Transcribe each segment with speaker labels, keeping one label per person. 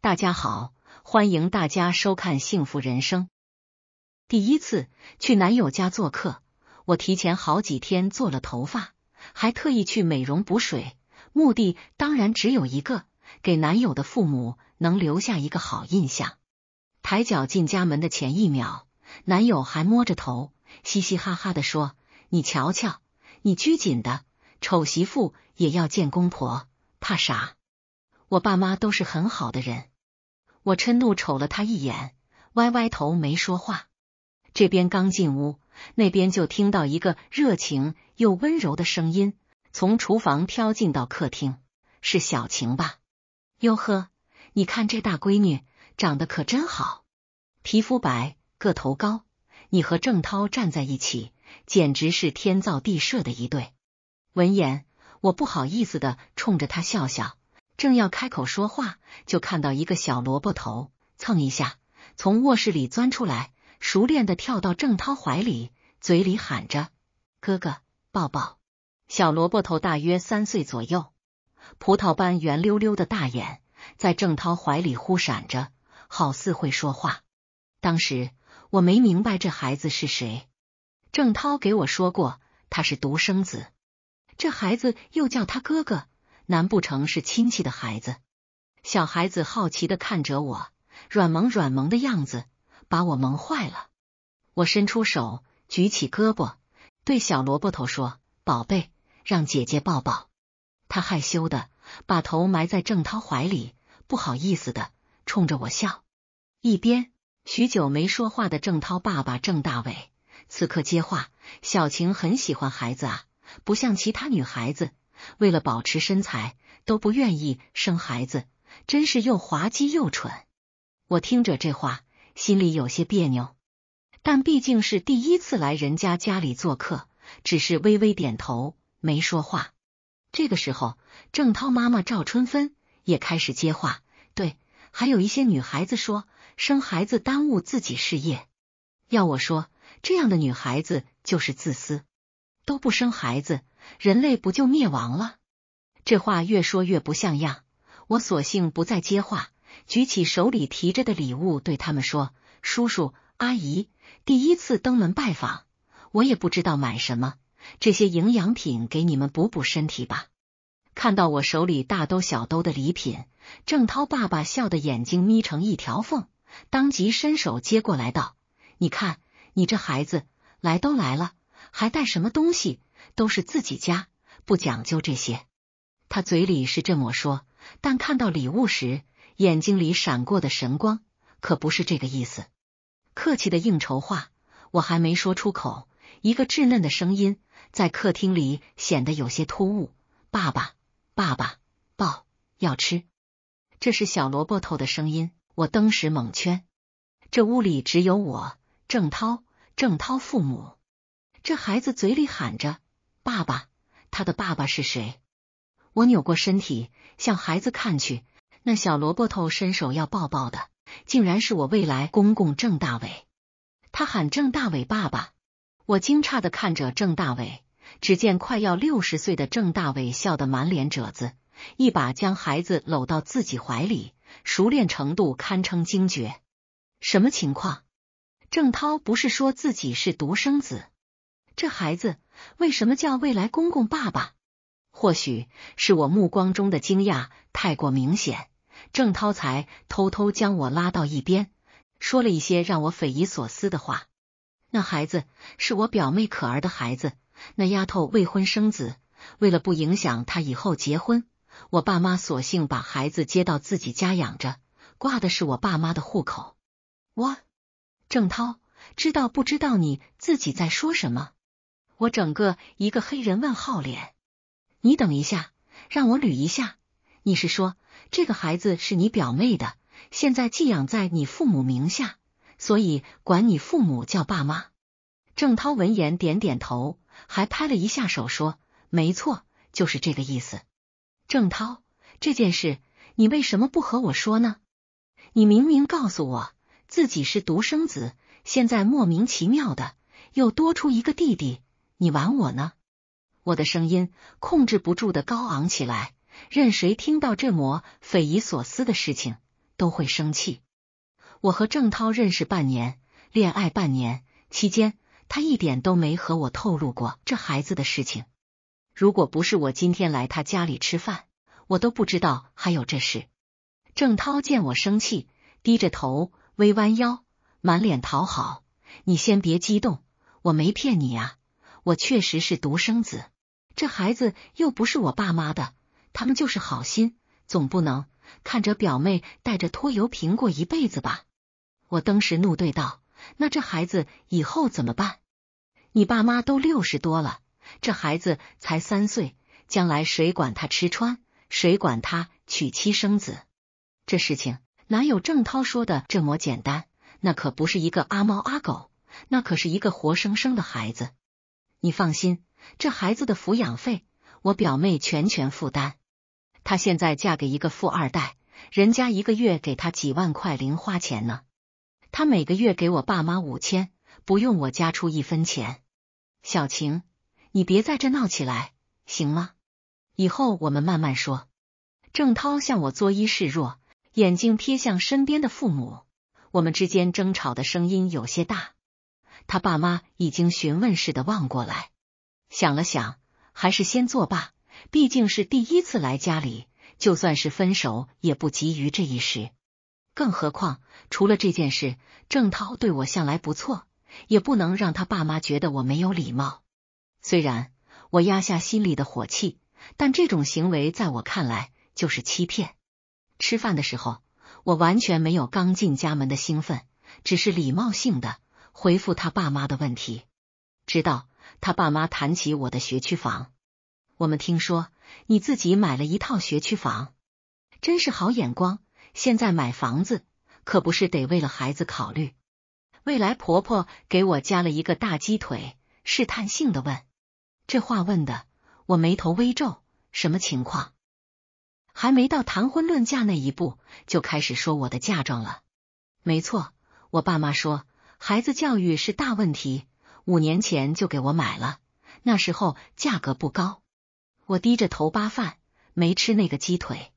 Speaker 1: 大家好，欢迎大家收看《幸福人生》。第一次去男友家做客，我提前好几天做了头发，还特意去美容补水，目的当然只有一个，给男友的父母能留下一个好印象。抬脚进家门的前一秒，男友还摸着头，嘻嘻哈哈的说：“你瞧瞧，你拘谨的，丑媳妇也要见公婆，怕啥？”我爸妈都是很好的人，我嗔怒瞅了他一眼，歪歪头没说话。这边刚进屋，那边就听到一个热情又温柔的声音从厨房飘进到客厅：“是小晴吧？哟呵，你看这大闺女长得可真好，皮肤白，个头高，你和郑涛站在一起，简直是天造地设的一对。”闻言，我不好意思的冲着他笑笑。正要开口说话，就看到一个小萝卜头蹭一下从卧室里钻出来，熟练的跳到郑涛怀里，嘴里喊着：“哥哥，抱抱。”小萝卜头大约三岁左右，葡萄般圆溜溜的大眼在郑涛怀里忽闪着，好似会说话。当时我没明白这孩子是谁，郑涛给我说过他是独生子，这孩子又叫他哥哥。难不成是亲戚的孩子？小孩子好奇的看着我，软萌软萌的样子把我萌坏了。我伸出手，举起胳膊，对小萝卜头说：“宝贝，让姐姐抱抱。”他害羞的把头埋在郑涛怀里，不好意思的冲着我笑。一边许久没说话的郑涛爸爸郑大伟此刻接话：“小晴很喜欢孩子啊，不像其他女孩子。”为了保持身材，都不愿意生孩子，真是又滑稽又蠢。我听着这话，心里有些别扭，但毕竟是第一次来人家家里做客，只是微微点头，没说话。这个时候，郑涛妈妈赵春芬也开始接话，对，还有一些女孩子说生孩子耽误自己事业，要我说，这样的女孩子就是自私，都不生孩子。人类不就灭亡了？这话越说越不像样，我索性不再接话，举起手里提着的礼物对他们说：“叔叔阿姨，第一次登门拜访，我也不知道买什么，这些营养品给你们补补身体吧。”看到我手里大兜小兜的礼品，郑涛爸爸笑的眼睛眯成一条缝，当即伸手接过来道：“你看，你这孩子，来都来了，还带什么东西？”都是自己家，不讲究这些。他嘴里是这么说，但看到礼物时，眼睛里闪过的神光可不是这个意思。客气的应酬话我还没说出口，一个稚嫩的声音在客厅里显得有些突兀：“爸爸，爸爸，抱，要吃。”这是小萝卜头的声音。我登时蒙圈，这屋里只有我，郑涛，郑涛父母。这孩子嘴里喊着。爸爸，他的爸爸是谁？我扭过身体向孩子看去，那小萝卜头伸手要抱抱的，竟然是我未来公公郑大伟。他喊郑大伟爸爸，我惊诧的看着郑大伟，只见快要六十岁的郑大伟笑得满脸褶子，一把将孩子搂到自己怀里，熟练程度堪称惊绝。什么情况？郑涛不是说自己是独生子？这孩子为什么叫未来公公爸爸？或许是我目光中的惊讶太过明显，郑涛才偷偷将我拉到一边，说了一些让我匪夷所思的话。那孩子是我表妹可儿的孩子，那丫头未婚生子，为了不影响她以后结婚，我爸妈索性把孩子接到自己家养着，挂的是我爸妈的户口。我，郑涛，知道不知道你自己在说什么？我整个一个黑人问号脸，你等一下，让我捋一下。你是说这个孩子是你表妹的，现在寄养在你父母名下，所以管你父母叫爸妈？郑涛闻言点点头，还拍了一下手说：“没错，就是这个意思。”郑涛，这件事你为什么不和我说呢？你明明告诉我自己是独生子，现在莫名其妙的又多出一个弟弟。你玩我呢？我的声音控制不住的高昂起来，任谁听到这抹匪夷所思的事情都会生气。我和郑涛认识半年，恋爱半年期间，他一点都没和我透露过这孩子的事情。如果不是我今天来他家里吃饭，我都不知道还有这事。郑涛见我生气，低着头，微弯腰，满脸讨好：“你先别激动，我没骗你呀。”我确实是独生子，这孩子又不是我爸妈的，他们就是好心，总不能看着表妹带着拖油瓶过一辈子吧？我当时怒对道：“那这孩子以后怎么办？你爸妈都六十多了，这孩子才三岁，将来谁管他吃穿？谁管他娶妻生子？这事情哪有郑涛说的这么简单？那可不是一个阿猫阿狗，那可是一个活生生的孩子。”你放心，这孩子的抚养费我表妹全权负担。她现在嫁给一个富二代，人家一个月给她几万块零花钱呢。她每个月给我爸妈五千，不用我家出一分钱。小晴，你别在这闹起来，行吗？以后我们慢慢说。郑涛向我作揖示弱，眼睛瞥向身边的父母。我们之间争吵的声音有些大。他爸妈已经询问似的望过来，想了想，还是先作罢。毕竟是第一次来家里，就算是分手，也不急于这一时。更何况，除了这件事，郑涛对我向来不错，也不能让他爸妈觉得我没有礼貌。虽然我压下心里的火气，但这种行为在我看来就是欺骗。吃饭的时候，我完全没有刚进家门的兴奋，只是礼貌性的。回复他爸妈的问题，直到他爸妈谈起我的学区房，我们听说你自己买了一套学区房，真是好眼光。现在买房子可不是得为了孩子考虑。未来婆婆给我加了一个大鸡腿，试探性的问：“这话问的，我眉头微皱，什么情况？还没到谈婚论嫁那一步，就开始说我的嫁妆了？没错，我爸妈说。”孩子教育是大问题，五年前就给我买了，那时候价格不高。我低着头扒饭，没吃那个鸡腿。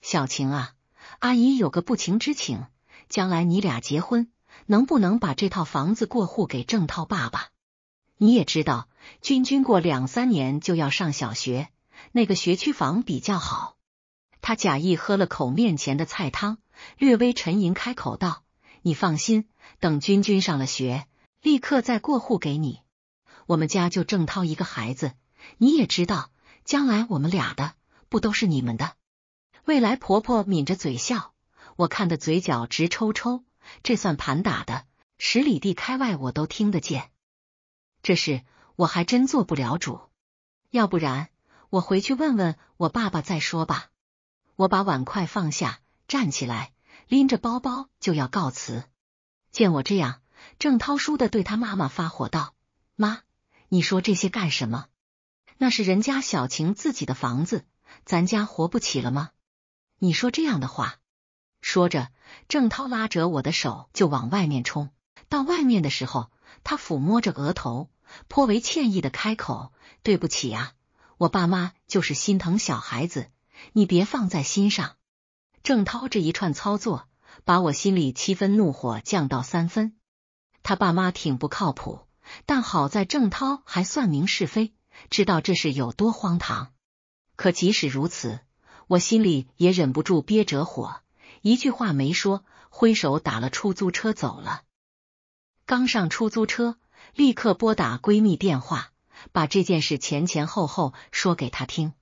Speaker 1: 小晴啊，阿姨有个不情之请，将来你俩结婚，能不能把这套房子过户给郑涛爸爸？你也知道，君君过两三年就要上小学，那个学区房比较好。他假意喝了口面前的菜汤，略微沉吟，开口道。你放心，等君君上了学，立刻再过户给你。我们家就郑涛一个孩子，你也知道，将来我们俩的不都是你们的？未来婆婆抿着嘴笑，我看的嘴角直抽抽。这算盘打的，十里地开外我都听得见。这事我还真做不了主，要不然我回去问问我爸爸再说吧。我把碗筷放下，站起来。拎着包包就要告辞，见我这样，郑涛输的对他妈妈发火道：“妈，你说这些干什么？那是人家小晴自己的房子，咱家活不起了吗？你说这样的话。”说着，郑涛拉着我的手就往外面冲。到外面的时候，他抚摸着额头，颇为歉意的开口：“对不起啊，我爸妈就是心疼小孩子，你别放在心上。”郑涛这一串操作，把我心里七分怒火降到三分。他爸妈挺不靠谱，但好在郑涛还算明是非，知道这事有多荒唐。可即使如此，我心里也忍不住憋着火，一句话没说，挥手打了出租车走了。刚上出租车，立刻拨打闺蜜电话，把这件事前前后后说给她听。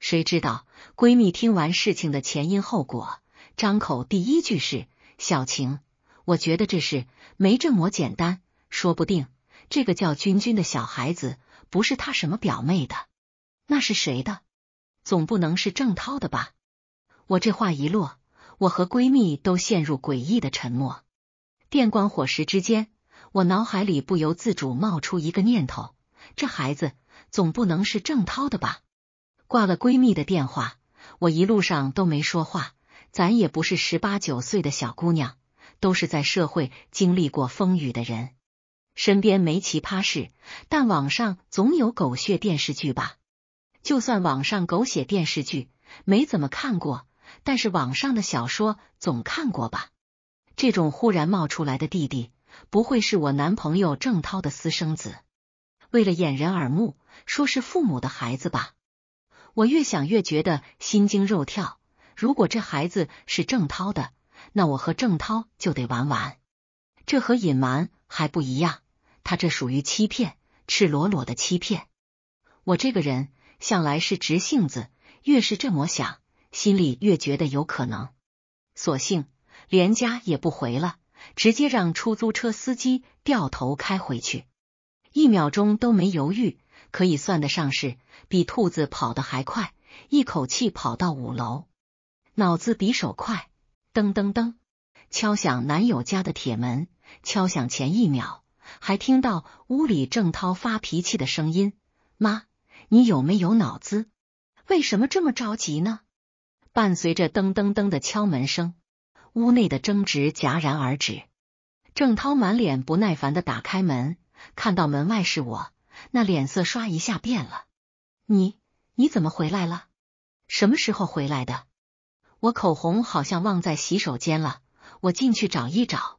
Speaker 1: 谁知道闺蜜听完事情的前因后果，张口第一句是：“小晴，我觉得这事没这么简单，说不定这个叫君君的小孩子不是他什么表妹的，那是谁的？总不能是郑涛的吧？”我这话一落，我和闺蜜都陷入诡异的沉默。电光火石之间，我脑海里不由自主冒出一个念头：这孩子总不能是郑涛的吧？挂了闺蜜的电话，我一路上都没说话。咱也不是十八九岁的小姑娘，都是在社会经历过风雨的人，身边没奇葩事，但网上总有狗血电视剧吧？就算网上狗血电视剧没怎么看过，但是网上的小说总看过吧？这种忽然冒出来的弟弟，不会是我男朋友郑涛的私生子？为了掩人耳目，说是父母的孩子吧？我越想越觉得心惊肉跳。如果这孩子是郑涛的，那我和郑涛就得玩完。这和隐瞒还不一样，他这属于欺骗，赤裸裸的欺骗。我这个人向来是直性子，越是这么想，心里越觉得有可能。索性连家也不回了，直接让出租车司机掉头开回去，一秒钟都没犹豫。可以算得上是比兔子跑得还快，一口气跑到五楼，脑子比手快，噔噔噔敲响男友家的铁门。敲响前一秒，还听到屋里郑涛发脾气的声音：“妈，你有没有脑子？为什么这么着急呢？”伴随着噔噔噔的敲门声，屋内的争执戛然而止。郑涛满脸不耐烦的打开门，看到门外是我。那脸色刷一下变了，你你怎么回来了？什么时候回来的？我口红好像忘在洗手间了，我进去找一找。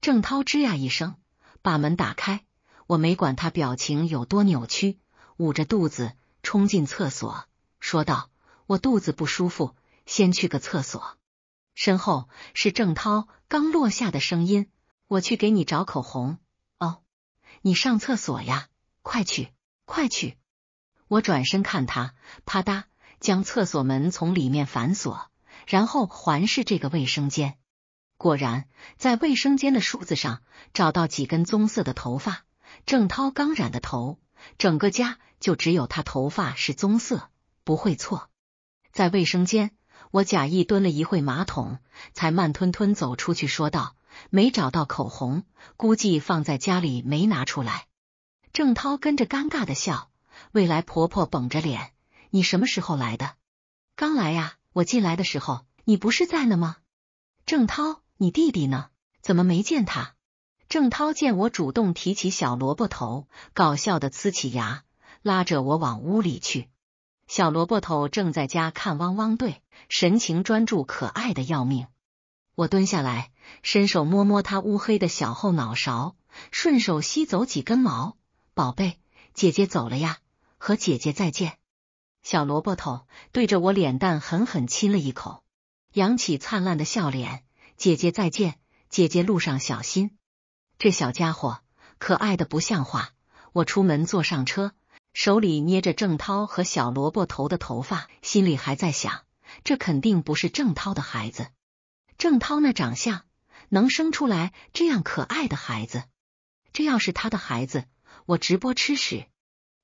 Speaker 1: 郑涛吱呀一声把门打开，我没管他表情有多扭曲，捂着肚子冲进厕所，说道：“我肚子不舒服，先去个厕所。”身后是郑涛刚落下的声音：“我去给你找口红哦，你上厕所呀。”快去，快去！我转身看他，啪嗒，将厕所门从里面反锁，然后环视这个卫生间。果然，在卫生间的梳子上找到几根棕色的头发，郑涛刚染的头，整个家就只有他头发是棕色，不会错。在卫生间，我假意蹲了一会马桶，才慢吞吞走出去，说道：“没找到口红，估计放在家里没拿出来。”郑涛跟着尴尬的笑。未来婆婆绷着脸：“你什么时候来的？刚来呀！我进来的时候你不是在呢吗？”郑涛，你弟弟呢？怎么没见他？郑涛见我主动提起小萝卜头，搞笑的呲起牙，拉着我往屋里去。小萝卜头正在家看《汪汪队》，神情专注，可爱的要命。我蹲下来，伸手摸摸他乌黑的小后脑勺，顺手吸走几根毛。宝贝，姐姐走了呀，和姐姐再见。小萝卜头对着我脸蛋狠狠亲了一口，扬起灿烂的笑脸。姐姐再见，姐姐路上小心。这小家伙可爱的不像话。我出门坐上车，手里捏着郑涛和小萝卜头的头发，心里还在想：这肯定不是郑涛的孩子。郑涛那长相，能生出来这样可爱的孩子？这要是他的孩子？我直播吃屎，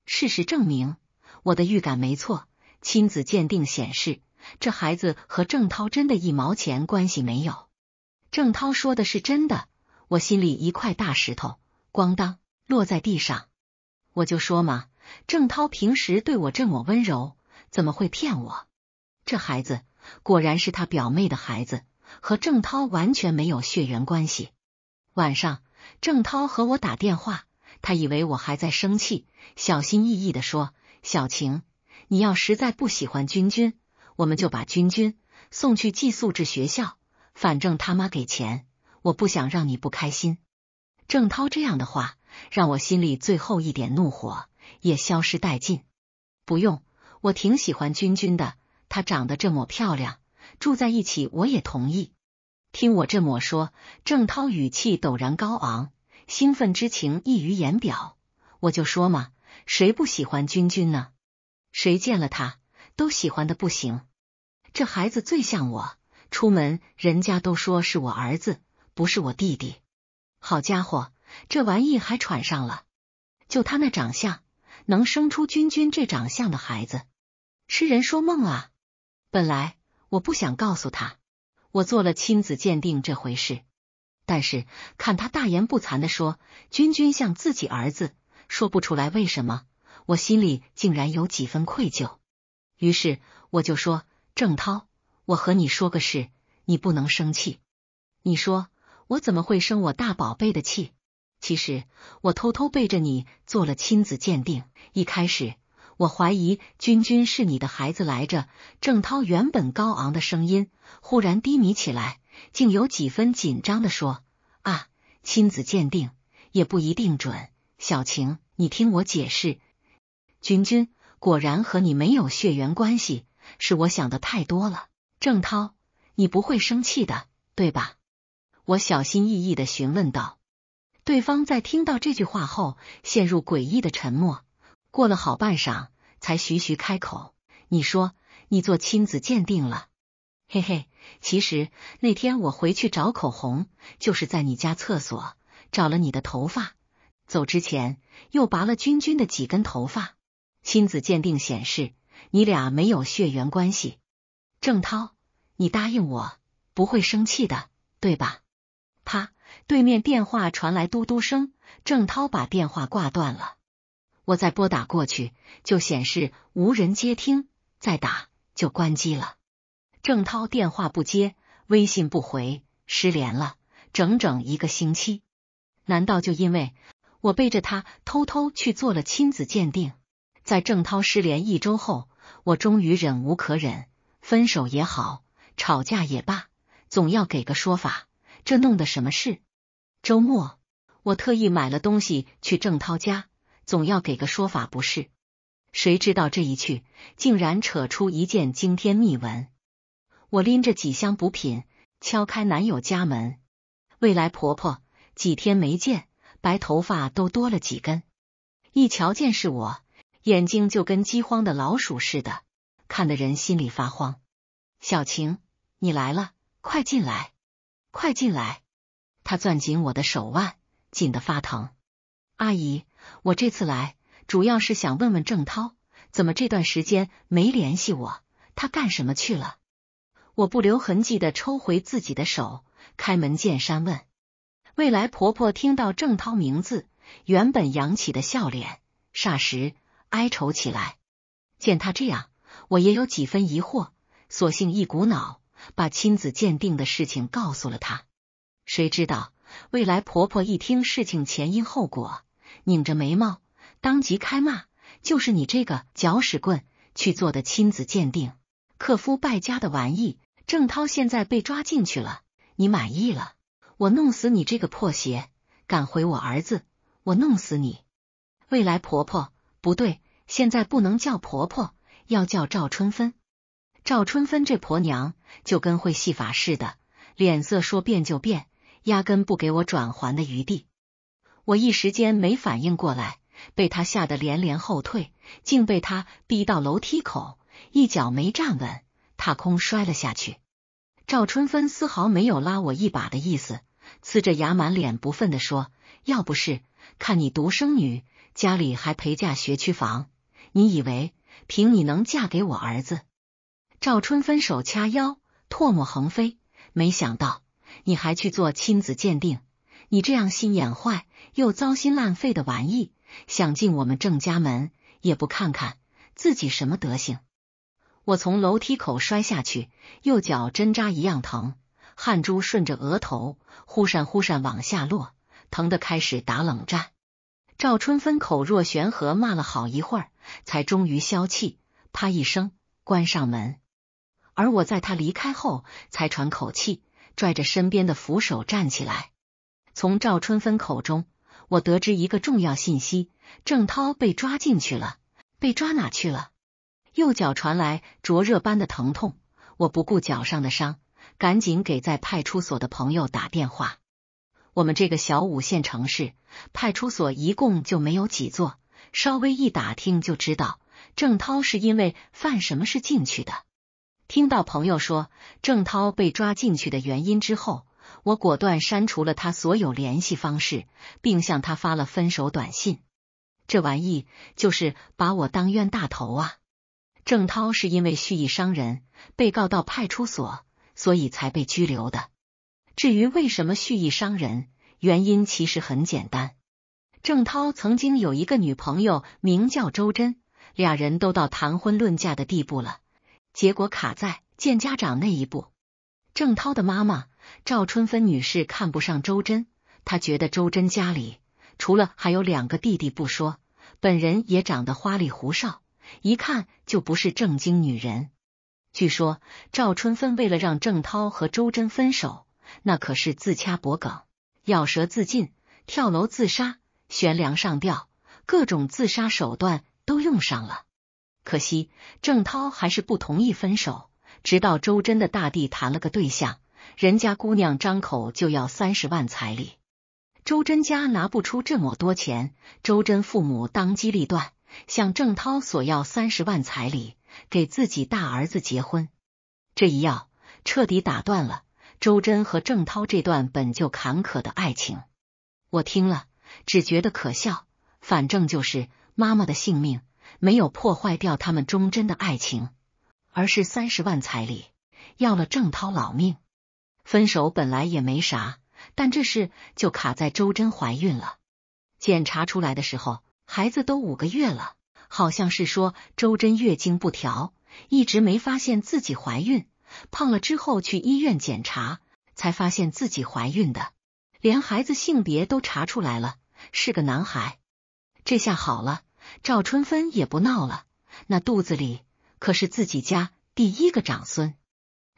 Speaker 1: 事实证明我的预感没错。亲子鉴定显示，这孩子和郑涛真的一毛钱关系没有。郑涛说的是真的，我心里一块大石头咣当落在地上。我就说嘛，郑涛平时对我这么温柔，怎么会骗我？这孩子果然是他表妹的孩子，和郑涛完全没有血缘关系。晚上，郑涛和我打电话。他以为我还在生气，小心翼翼的说：“小晴，你要实在不喜欢君君，我们就把君君送去寄宿制学校，反正他妈给钱，我不想让你不开心。”郑涛这样的话，让我心里最后一点怒火也消失殆尽。不用，我挺喜欢君君的，她长得这么漂亮，住在一起我也同意。听我这么说，郑涛语气陡然高昂。兴奋之情溢于言表，我就说嘛，谁不喜欢君君呢？谁见了他都喜欢的不行。这孩子最像我，出门人家都说是我儿子，不是我弟弟。好家伙，这玩意还喘上了！就他那长相，能生出君君这长相的孩子，痴人说梦啊！本来我不想告诉他，我做了亲子鉴定这回事。但是看他大言不惭的说君君像自己儿子，说不出来为什么，我心里竟然有几分愧疚。于是我就说：“郑涛，我和你说个事，你不能生气。你说我怎么会生我大宝贝的气？其实我偷偷背着你做了亲子鉴定，一开始我怀疑君君是你的孩子来着。”郑涛原本高昂的声音忽然低迷起来。竟有几分紧张的说：“啊，亲子鉴定也不一定准。小晴，你听我解释，君君果然和你没有血缘关系，是我想的太多了。郑涛，你不会生气的，对吧？”我小心翼翼的询问道。对方在听到这句话后，陷入诡异的沉默。过了好半晌，才徐徐开口：“你说，你做亲子鉴定了？”嘿嘿，其实那天我回去找口红，就是在你家厕所找了你的头发，走之前又拔了君君的几根头发。亲子鉴定显示你俩没有血缘关系。郑涛，你答应我不会生气的，对吧？啪，对面电话传来嘟嘟声，郑涛把电话挂断了。我再拨打过去就显示无人接听，再打就关机了。郑涛电话不接，微信不回，失联了整整一个星期。难道就因为我背着他偷偷去做了亲子鉴定？在郑涛失联一周后，我终于忍无可忍，分手也好，吵架也罢，总要给个说法。这弄的什么事？周末我特意买了东西去郑涛家，总要给个说法不是？谁知道这一去，竟然扯出一件惊天秘闻。我拎着几箱补品，敲开男友家门。未来婆婆几天没见，白头发都多了几根。一瞧见是我，眼睛就跟饥荒的老鼠似的，看得人心里发慌。小晴，你来了，快进来，快进来！她攥紧我的手腕，紧得发疼。阿姨，我这次来主要是想问问郑涛，怎么这段时间没联系我？他干什么去了？我不留痕迹的抽回自己的手，开门见山问：“未来婆婆。”听到郑涛名字，原本扬起的笑脸霎时哀愁起来。见她这样，我也有几分疑惑，索性一股脑把亲子鉴定的事情告诉了她。谁知道未来婆婆一听事情前因后果，拧着眉毛，当即开骂：“就是你这个搅屎棍去做的亲子鉴定，克夫败家的玩意！”郑涛现在被抓进去了，你满意了？我弄死你这个破鞋！敢毁我儿子，我弄死你！未来婆婆不对，现在不能叫婆婆，要叫赵春芬。赵春芬这婆娘就跟会戏法似的，脸色说变就变，压根不给我转还的余地。我一时间没反应过来，被她吓得连连后退，竟被她逼到楼梯口，一脚没站稳。踏空摔了下去，赵春芬丝毫没有拉我一把的意思，呲着牙，满脸不忿的说：“要不是看你独生女，家里还陪嫁学区房，你以为凭你能嫁给我儿子？”赵春芬手掐腰，唾沫横飞。没想到你还去做亲子鉴定，你这样心眼坏又糟心烂肺的玩意，想进我们郑家门也不看看自己什么德行。我从楼梯口摔下去，右脚针扎一样疼，汗珠顺着额头忽闪忽闪往下落，疼得开始打冷战。赵春芬口若悬河骂了好一会儿，才终于消气，啪一声关上门。而我在他离开后才喘口气，拽着身边的扶手站起来。从赵春芬口中，我得知一个重要信息：郑涛被抓进去了，被抓哪去了？右脚传来灼热般的疼痛，我不顾脚上的伤，赶紧给在派出所的朋友打电话。我们这个小五线城市派出所一共就没有几座，稍微一打听就知道郑涛是因为犯什么事进去的。听到朋友说郑涛被抓进去的原因之后，我果断删除了他所有联系方式，并向他发了分手短信。这玩意就是把我当冤大头啊！郑涛是因为蓄意伤人，被告到派出所，所以才被拘留的。至于为什么蓄意伤人，原因其实很简单。郑涛曾经有一个女朋友，名叫周真，俩人都到谈婚论嫁的地步了，结果卡在见家长那一步。郑涛的妈妈赵春芬女士看不上周真，她觉得周真家里除了还有两个弟弟不说，本人也长得花里胡哨。一看就不是正经女人。据说赵春芬为了让郑涛和周真分手，那可是自掐脖梗、咬舌自尽、跳楼自杀、悬梁上吊，各种自杀手段都用上了。可惜郑涛还是不同意分手。直到周真的大弟谈了个对象，人家姑娘张口就要三十万彩礼，周真家拿不出这么多钱，周真父母当机立断。向郑涛索要三十万彩礼，给自己大儿子结婚，这一要彻底打断了周真和郑涛这段本就坎坷的爱情。我听了只觉得可笑，反正就是妈妈的性命没有破坏掉他们忠贞的爱情，而是三十万彩礼要了郑涛老命。分手本来也没啥，但这事就卡在周真怀孕了，检查出来的时候。孩子都五个月了，好像是说周真月经不调，一直没发现自己怀孕。胖了之后去医院检查，才发现自己怀孕的，连孩子性别都查出来了，是个男孩。这下好了，赵春芬也不闹了。那肚子里可是自己家第一个长孙。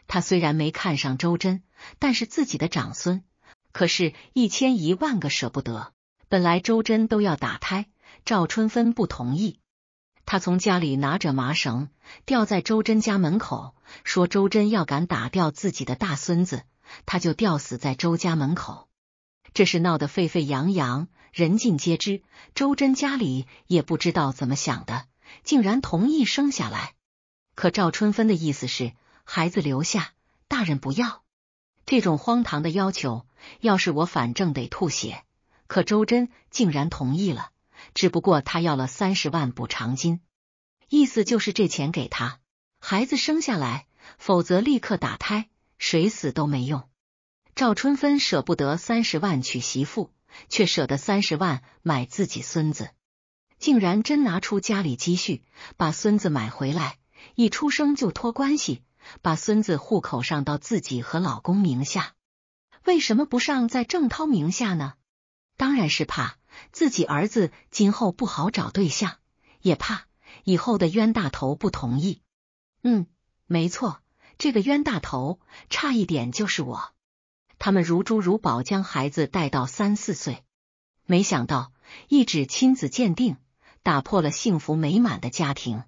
Speaker 1: 他虽然没看上周真，但是自己的长孙可是一千一万个舍不得。本来周真都要打胎。赵春芬不同意，他从家里拿着麻绳吊在周真家门口，说周真要敢打掉自己的大孙子，他就吊死在周家门口。这事闹得沸沸扬扬，人尽皆知。周真家里也不知道怎么想的，竟然同意生下来。可赵春芬的意思是孩子留下，大人不要。这种荒唐的要求，要是我反正得吐血。可周真竟然同意了。只不过他要了三十万补偿金，意思就是这钱给他，孩子生下来，否则立刻打胎，谁死都没用。赵春芬舍不得三十万娶媳妇，却舍得三十万买自己孙子，竟然真拿出家里积蓄把孙子买回来，一出生就托关系把孙子户口上到自己和老公名下，为什么不上在郑涛名下呢？当然是怕。自己儿子今后不好找对象，也怕以后的冤大头不同意。嗯，没错，这个冤大头差一点就是我。他们如珠如宝将孩子带到三四岁，没想到一纸亲子鉴定打破了幸福美满的家庭。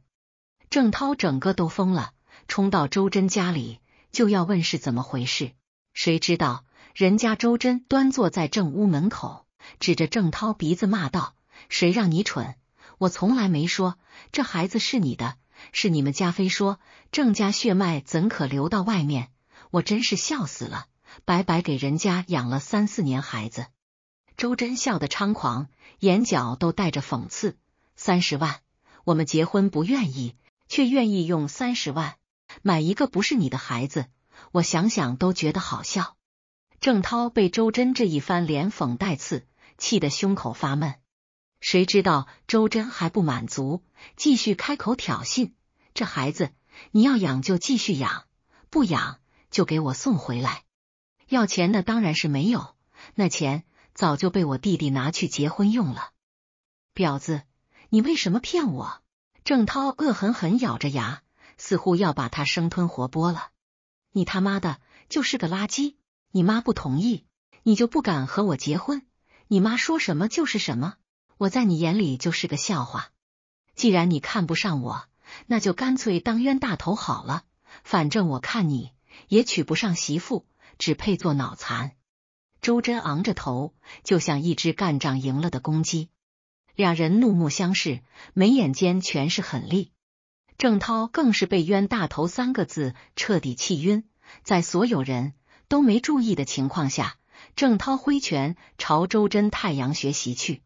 Speaker 1: 郑涛整个都疯了，冲到周真家里就要问是怎么回事，谁知道人家周真端坐在正屋门口。指着郑涛鼻子骂道：“谁让你蠢？我从来没说这孩子是你的，是你们家非说郑家血脉怎可流到外面？我真是笑死了，白白给人家养了三四年孩子。”周真笑得猖狂，眼角都带着讽刺。三十万，我们结婚不愿意，却愿意用三十万买一个不是你的孩子。我想想都觉得好笑。郑涛被周真这一番连讽带刺。气得胸口发闷，谁知道周真还不满足，继续开口挑衅。这孩子，你要养就继续养，不养就给我送回来。要钱的当然是没有，那钱早就被我弟弟拿去结婚用了。婊子，你为什么骗我？郑涛恶狠狠咬着牙，似乎要把他生吞活剥了。你他妈的就是个垃圾！你妈不同意，你就不敢和我结婚？你妈说什么就是什么，我在你眼里就是个笑话。既然你看不上我，那就干脆当冤大头好了。反正我看你也娶不上媳妇，只配做脑残。周真昂着头，就像一只干仗赢了的公鸡。两人怒目相视，眉眼间全是狠戾。郑涛更是被“冤大头”三个字彻底气晕，在所有人都没注意的情况下。郑涛挥拳朝周真太阳穴袭去，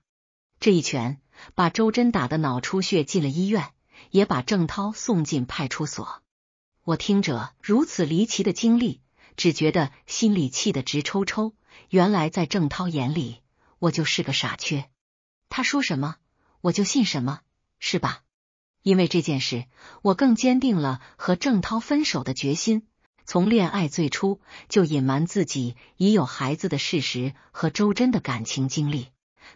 Speaker 1: 这一拳把周真打的脑出血进了医院，也把郑涛送进派出所。我听着如此离奇的经历，只觉得心里气得直抽抽。原来在郑涛眼里，我就是个傻缺，他说什么我就信什么，是吧？因为这件事，我更坚定了和郑涛分手的决心。从恋爱最初就隐瞒自己已有孩子的事实和周真的感情经历，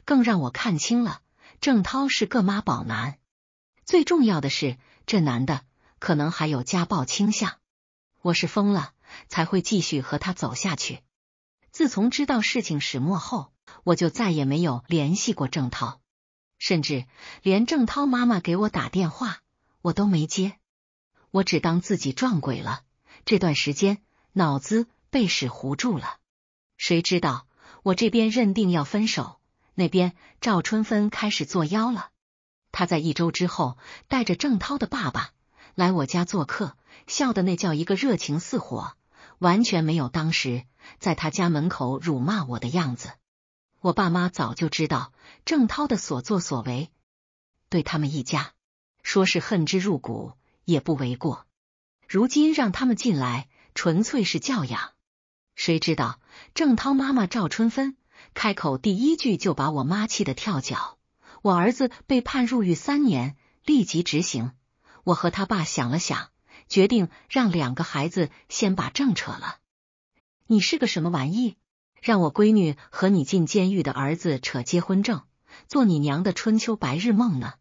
Speaker 1: 更让我看清了郑涛是个妈宝男。最重要的是，这男的可能还有家暴倾向。我是疯了才会继续和他走下去。自从知道事情始末后，我就再也没有联系过郑涛，甚至连郑涛妈妈给我打电话，我都没接。我只当自己撞鬼了。这段时间脑子被屎糊住了，谁知道我这边认定要分手，那边赵春芬开始作妖了。她在一周之后带着郑涛的爸爸来我家做客，笑的那叫一个热情似火，完全没有当时在他家门口辱骂我的样子。我爸妈早就知道郑涛的所作所为，对他们一家说是恨之入骨也不为过。如今让他们进来，纯粹是教养。谁知道郑涛妈妈赵春芬开口第一句就把我妈气得跳脚。我儿子被判入狱三年，立即执行。我和他爸想了想，决定让两个孩子先把证扯了。你是个什么玩意？让我闺女和你进监狱的儿子扯结婚证，做你娘的春秋白日梦呢？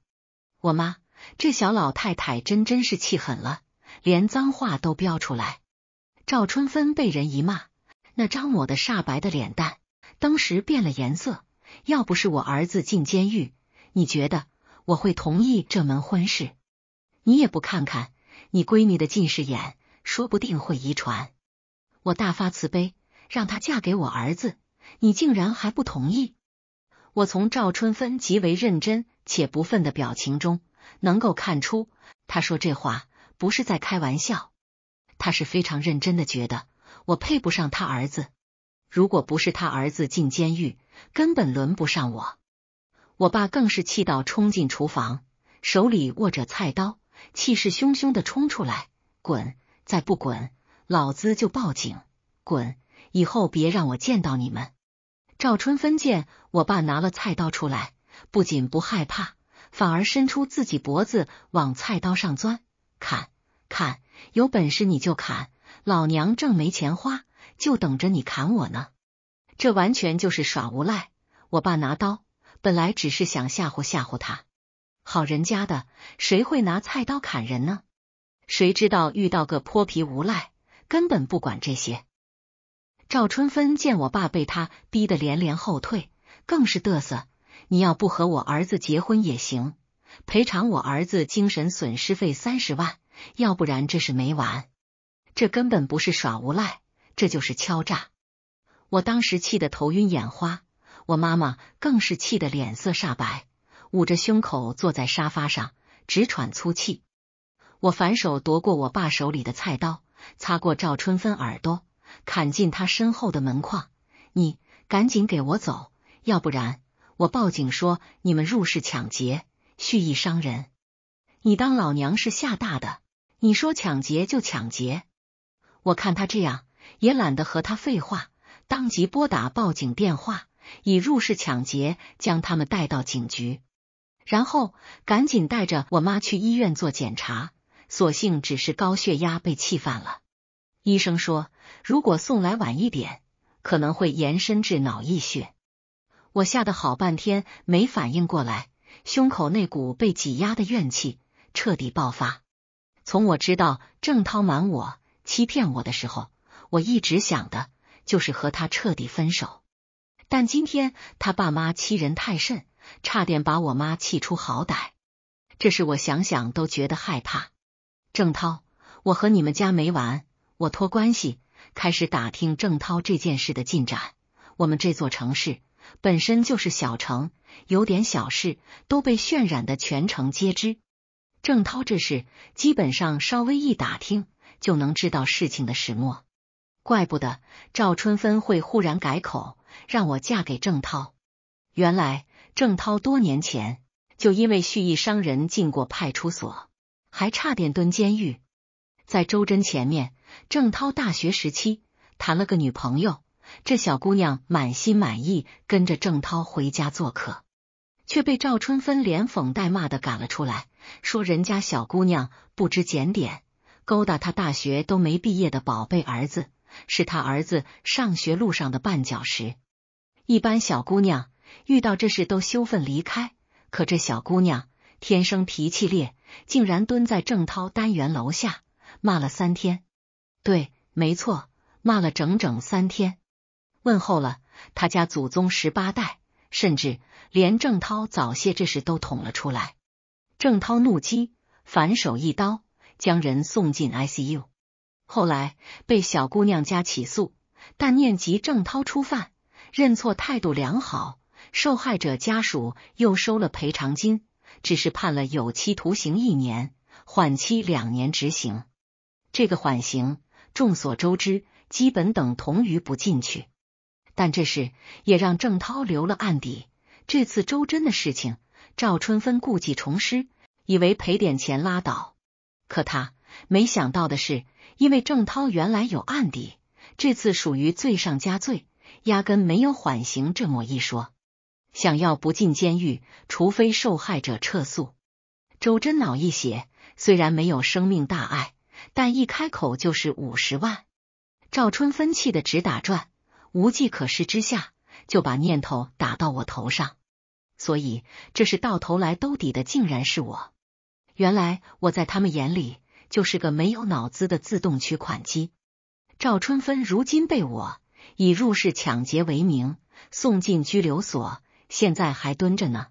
Speaker 1: 我妈这小老太太真真是气狠了。连脏话都飙出来，赵春芬被人一骂，那张抹的煞白的脸蛋当时变了颜色。要不是我儿子进监狱，你觉得我会同意这门婚事？你也不看看你闺女的近视眼，说不定会遗传。我大发慈悲让她嫁给我儿子，你竟然还不同意？我从赵春芬极为认真且不忿的表情中，能够看出她说这话。不是在开玩笑，他是非常认真的，觉得我配不上他儿子。如果不是他儿子进监狱，根本轮不上我。我爸更是气到冲进厨房，手里握着菜刀，气势汹汹的冲出来：“滚！再不滚，老子就报警！滚！以后别让我见到你们。”赵春芬见我爸拿了菜刀出来，不仅不害怕，反而伸出自己脖子往菜刀上钻。砍砍，有本事你就砍！老娘正没钱花，就等着你砍我呢！这完全就是耍无赖！我爸拿刀，本来只是想吓唬吓唬他，好人家的，谁会拿菜刀砍人呢？谁知道遇到个泼皮无赖，根本不管这些。赵春芬见我爸被他逼得连连后退，更是嘚瑟：“你要不和我儿子结婚也行。”赔偿我儿子精神损失费三十万，要不然这事没完。这根本不是耍无赖，这就是敲诈。我当时气得头晕眼花，我妈妈更是气得脸色煞白，捂着胸口坐在沙发上直喘粗气。我反手夺过我爸手里的菜刀，擦过赵春芬耳朵，砍进他身后的门框。你赶紧给我走，要不然我报警说你们入室抢劫。蓄意伤人，你当老娘是吓大的？你说抢劫就抢劫？我看他这样，也懒得和他废话，当即拨打报警电话，以入室抢劫将他们带到警局，然后赶紧带着我妈去医院做检查。所幸只是高血压被气犯了，医生说如果送来晚一点，可能会延伸至脑溢血。我吓得好半天没反应过来。胸口那股被挤压的怨气彻底爆发。从我知道郑涛瞒我、欺骗我的时候，我一直想的就是和他彻底分手。但今天他爸妈欺人太甚，差点把我妈气出好歹，这事我想想都觉得害怕。郑涛，我和你们家没完！我托关系开始打听郑涛这件事的进展，我们这座城市。本身就是小城，有点小事都被渲染的全城皆知。郑涛这事，基本上稍微一打听就能知道事情的始末。怪不得赵春芬会忽然改口让我嫁给郑涛，原来郑涛多年前就因为蓄意伤人进过派出所，还差点蹲监狱。在周真前面，郑涛大学时期谈了个女朋友。这小姑娘满心满意跟着郑涛回家做客，却被赵春芬连讽带骂的赶了出来，说人家小姑娘不知检点，勾搭他大学都没毕业的宝贝儿子，是他儿子上学路上的绊脚石。一般小姑娘遇到这事都羞愤离开，可这小姑娘天生脾气烈，竟然蹲在郑涛单元楼下骂了三天。对，没错，骂了整整三天。问候了他家祖宗十八代，甚至连郑涛早些这事都捅了出来。郑涛怒击，反手一刀将人送进 ICU。后来被小姑娘家起诉，但念及郑涛初犯，认错态度良好，受害者家属又收了赔偿金，只是判了有期徒刑一年，缓期两年执行。这个缓刑，众所周知，基本等同于不进去。但这事也让郑涛留了案底。这次周真的事情，赵春芬故技重施，以为赔点钱拉倒。可他没想到的是，因为郑涛原来有案底，这次属于罪上加罪，压根没有缓刑这么一说。想要不进监狱，除非受害者撤诉。周真脑溢血，虽然没有生命大碍，但一开口就是五十万，赵春芬气得直打转。无计可施之下，就把念头打到我头上，所以这是到头来兜底的，竟然是我。原来我在他们眼里就是个没有脑子的自动取款机。赵春芬如今被我以入室抢劫为名送进拘留所，现在还蹲着呢。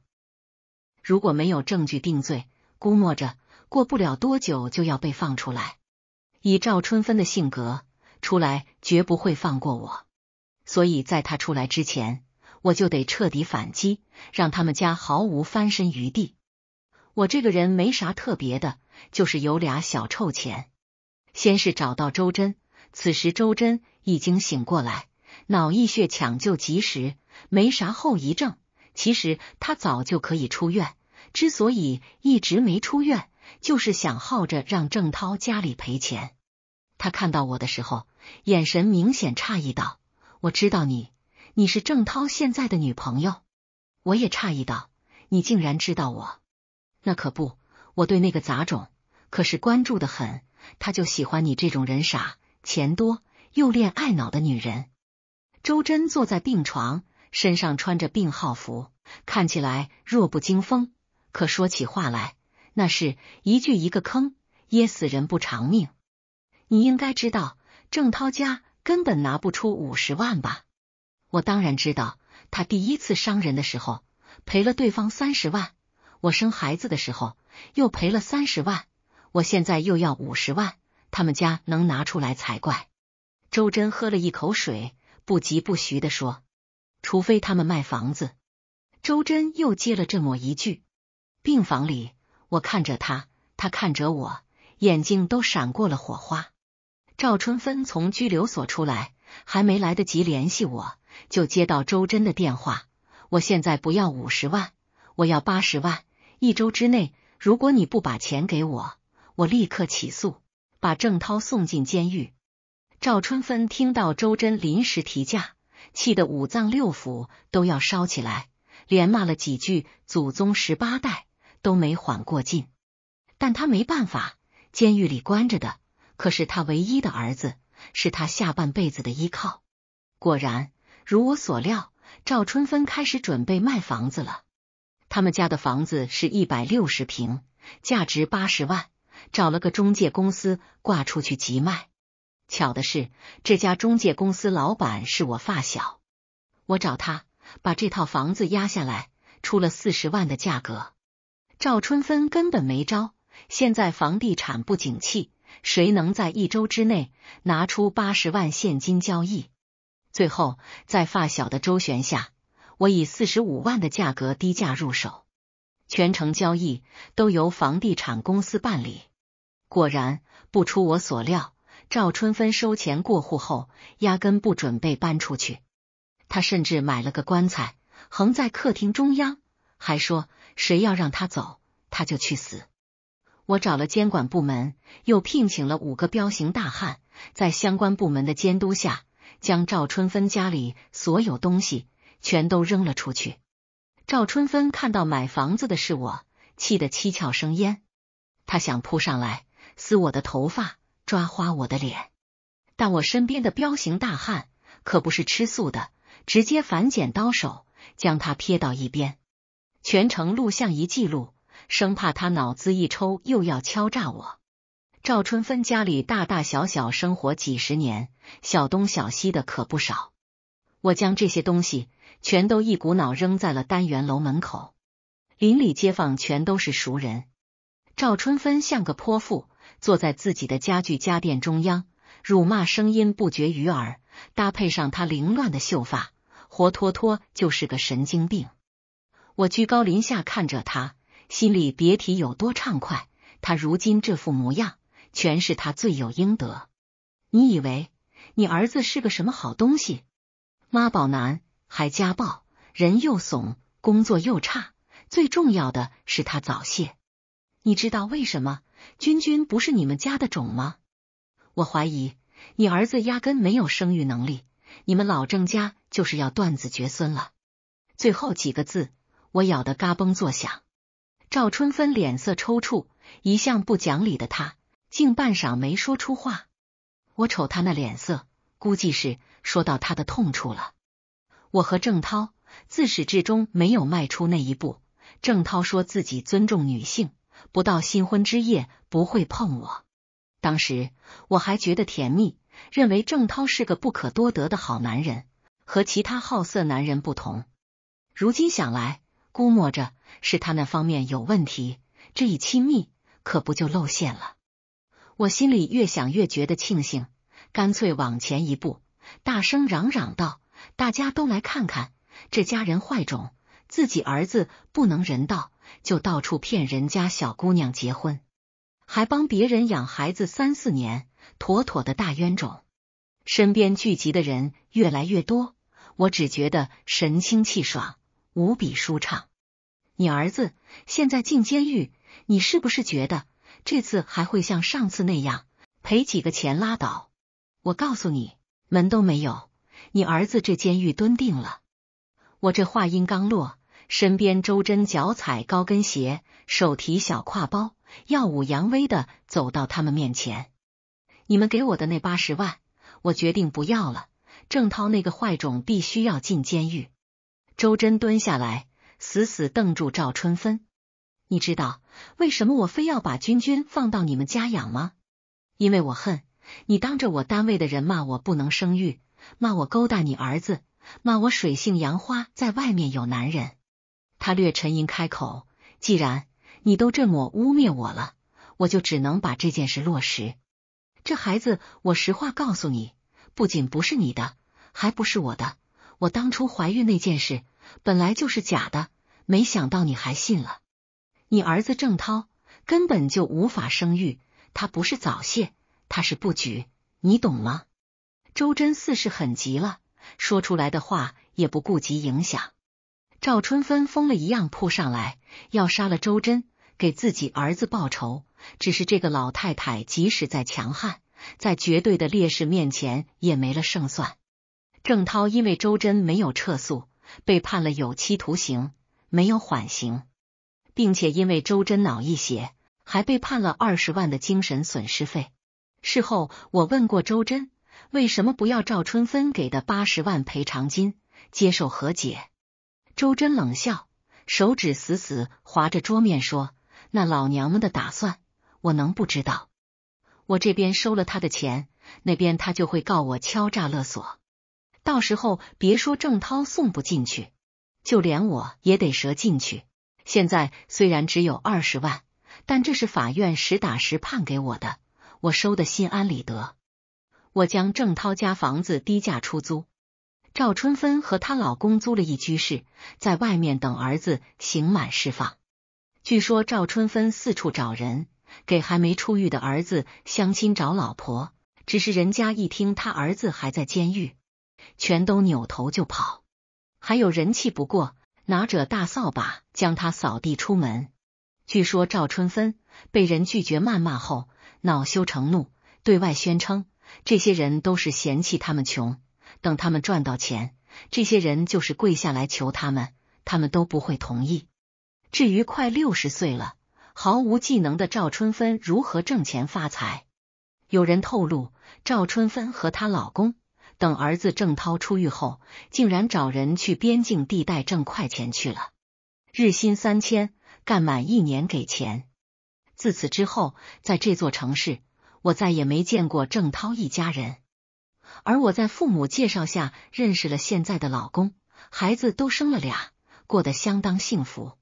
Speaker 1: 如果没有证据定罪，估摸着过不了多久就要被放出来。以赵春芬的性格，出来绝不会放过我。所以，在他出来之前，我就得彻底反击，让他们家毫无翻身余地。我这个人没啥特别的，就是有俩小臭钱。先是找到周真，此时周真已经醒过来，脑溢血抢救及时，没啥后遗症。其实他早就可以出院，之所以一直没出院，就是想耗着让郑涛家里赔钱。他看到我的时候，眼神明显诧异道。我知道你，你是郑涛现在的女朋友。我也诧异道：“你竟然知道我？”那可不，我对那个杂种可是关注的很，他就喜欢你这种人傻、钱多又恋爱脑的女人。周真坐在病床，身上穿着病号服，看起来弱不经风，可说起话来，那是一句一个坑，噎死人不偿命。你应该知道郑涛家。根本拿不出五十万吧？我当然知道，他第一次伤人的时候赔了对方三十万，我生孩子的时候又赔了三十万，我现在又要五十万，他们家能拿出来才怪。周真喝了一口水，不疾不徐的说：“除非他们卖房子。”周真又接了这么一句。病房里，我看着他，他看着我，眼睛都闪过了火花。赵春芬从拘留所出来，还没来得及联系我，就接到周真的电话。我现在不要五十万，我要八十万，一周之内。如果你不把钱给我，我立刻起诉，把郑涛送进监狱。赵春芬听到周真临时提价，气得五脏六腑都要烧起来，连骂了几句祖宗十八代都没缓过劲。但他没办法，监狱里关着的。可是他唯一的儿子是他下半辈子的依靠。果然如我所料，赵春芬开始准备卖房子了。他们家的房子是一百六十平，价值八十万，找了个中介公司挂出去急卖。巧的是，这家中介公司老板是我发小，我找他把这套房子压下来，出了四十万的价格。赵春芬根本没招，现在房地产不景气。谁能在一周之内拿出八十万现金交易？最后在发小的周旋下，我以四十五万的价格低价入手，全程交易都由房地产公司办理。果然不出我所料，赵春芬收钱过户后，压根不准备搬出去。他甚至买了个棺材，横在客厅中央，还说谁要让他走，他就去死。我找了监管部门，又聘请了五个彪形大汉，在相关部门的监督下，将赵春芬家里所有东西全都扔了出去。赵春芬看到买房子的是我，气得七窍生烟，他想扑上来撕我的头发，抓花我的脸，但我身边的彪形大汉可不是吃素的，直接反剪刀手将他撇到一边，全程录像仪记录。生怕他脑子一抽又要敲诈我。赵春芬家里大大小小生活几十年，小东小西的可不少。我将这些东西全都一股脑扔在了单元楼门口，邻里街坊全都是熟人。赵春芬像个泼妇，坐在自己的家具家电中央，辱骂声音不绝于耳，搭配上她凌乱的秀发，活脱脱就是个神经病。我居高临下看着他。心里别提有多畅快，他如今这副模样，全是他罪有应得。你以为你儿子是个什么好东西？妈宝男，还家暴，人又怂，工作又差，最重要的是他早泄。你知道为什么君君不是你们家的种吗？我怀疑你儿子压根没有生育能力，你们老郑家就是要断子绝孙了。最后几个字，我咬得嘎嘣作响。赵春芬脸色抽搐，一向不讲理的她，竟半晌没说出话。我瞅她那脸色，估计是说到她的痛处了。我和郑涛自始至终没有迈出那一步。郑涛说自己尊重女性，不到新婚之夜不会碰我。当时我还觉得甜蜜，认为郑涛是个不可多得的好男人，和其他好色男人不同。如今想来。估摸着是他那方面有问题，这一亲密可不就露馅了？我心里越想越觉得庆幸，干脆往前一步，大声嚷嚷道：“大家都来看看，这家人坏种，自己儿子不能人道，就到处骗人家小姑娘结婚，还帮别人养孩子三四年，妥妥的大冤种。”身边聚集的人越来越多，我只觉得神清气爽。无比舒畅。你儿子现在进监狱，你是不是觉得这次还会像上次那样赔几个钱拉倒？我告诉你，门都没有！你儿子这监狱蹲定了。我这话音刚落，身边周真脚踩高跟鞋，手提小挎包，耀武扬威的走到他们面前。你们给我的那八十万，我决定不要了。郑涛那个坏种，必须要进监狱。周真蹲下来，死死瞪住赵春芬。你知道为什么我非要把君君放到你们家养吗？因为我恨你，当着我单位的人骂我不能生育，骂我勾搭你儿子，骂我水性杨花，在外面有男人。他略沉吟，开口：“既然你都这么污蔑我了，我就只能把这件事落实。这孩子，我实话告诉你，不仅不是你的，还不是我的。”我当初怀孕那件事本来就是假的，没想到你还信了。你儿子郑涛根本就无法生育，他不是早泄，他是不举，你懂吗？周真四是很急了，说出来的话也不顾及影响。赵春芬疯了一样扑上来，要杀了周真，给自己儿子报仇。只是这个老太太即使再强悍，在绝对的劣势面前也没了胜算。郑涛因为周真没有撤诉，被判了有期徒刑，没有缓刑，并且因为周真脑溢血，还被判了二十万的精神损失费。事后我问过周真，为什么不要赵春芬给的八十万赔偿金，接受和解？周真冷笑，手指死死划着桌面说：“那老娘们的打算，我能不知道？我这边收了他的钱，那边他就会告我敲诈勒索。”到时候别说郑涛送不进去，就连我也得折进去。现在虽然只有二十万，但这是法院实打实判给我的，我收的心安理得。我将郑涛家房子低价出租，赵春芬和她老公租了一居室，在外面等儿子刑满释放。据说赵春芬四处找人给还没出狱的儿子相亲找老婆，只是人家一听他儿子还在监狱。全都扭头就跑，还有人气不过，拿着大扫把将他扫地出门。据说赵春芬被人拒绝谩骂后，恼羞成怒，对外宣称这些人都是嫌弃他们穷，等他们赚到钱，这些人就是跪下来求他们，他们都不会同意。至于快六十岁了，毫无技能的赵春芬如何挣钱发财？有人透露，赵春芬和她老公。等儿子郑涛出狱后，竟然找人去边境地带挣快钱去了，日薪三千，干满一年给钱。自此之后，在这座城市，我再也没见过郑涛一家人。而我在父母介绍下认识了现在的老公，孩子都生了俩，过得相当幸福。